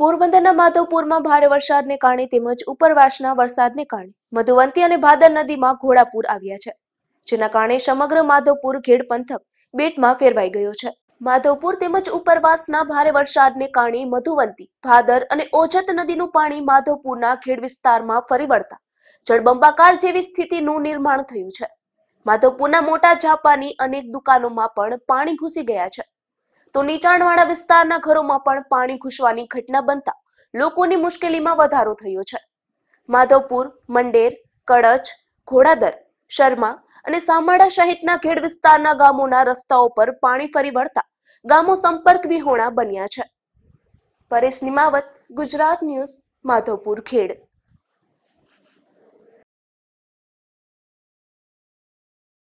પોરબંદરના માધવપુરમાં ભારે વરસાદને કારણે તેમજ ઉપરવાસના વરસાદને કારણે મધુવંતી અને ભાદર નદીમાં ઘોડાપુર આવ્યા છે જેના કારણે સમગ્ર માધવપુર ઘેડ પંથક બેટમાં ફેરવાઈ ગયો છે માધવપુર તેમજ ઉપરવાસના ભારે વરસાદને કારણે મધુવંતી ભાદર અને ઓજત નદીનું પાણી માધવપુરના ખેડ વિસ્તારમાં ફરી વળતા જળબંબાકાર જેવી સ્થિતિનું નિર્માણ થયું છે માધવપુરના મોટા ઝાપાની અનેક દુકાનોમાં પણ પાણી ઘૂસી ગયા છે તો નીચાણવાળા વિસ્તારના ઘરોમાં પણ પાણી ઘૂસવાની ઘટના બનતા લોકોની મુશ્કેલીમાં વધારો થયો છે માધવપુર મંડેર કડચ ઘોડાદર શર્મા અને સામાડા સહિતના ખેડ વિસ્તારના ગામોના રસ્તાઓ પર પાણી ફરી વળતા ગામો સંપર્ક વિહોણા બન્યા છે પરેશ નિમાવત ગુજરાત ન્યૂઝ માધવપુર ખેડ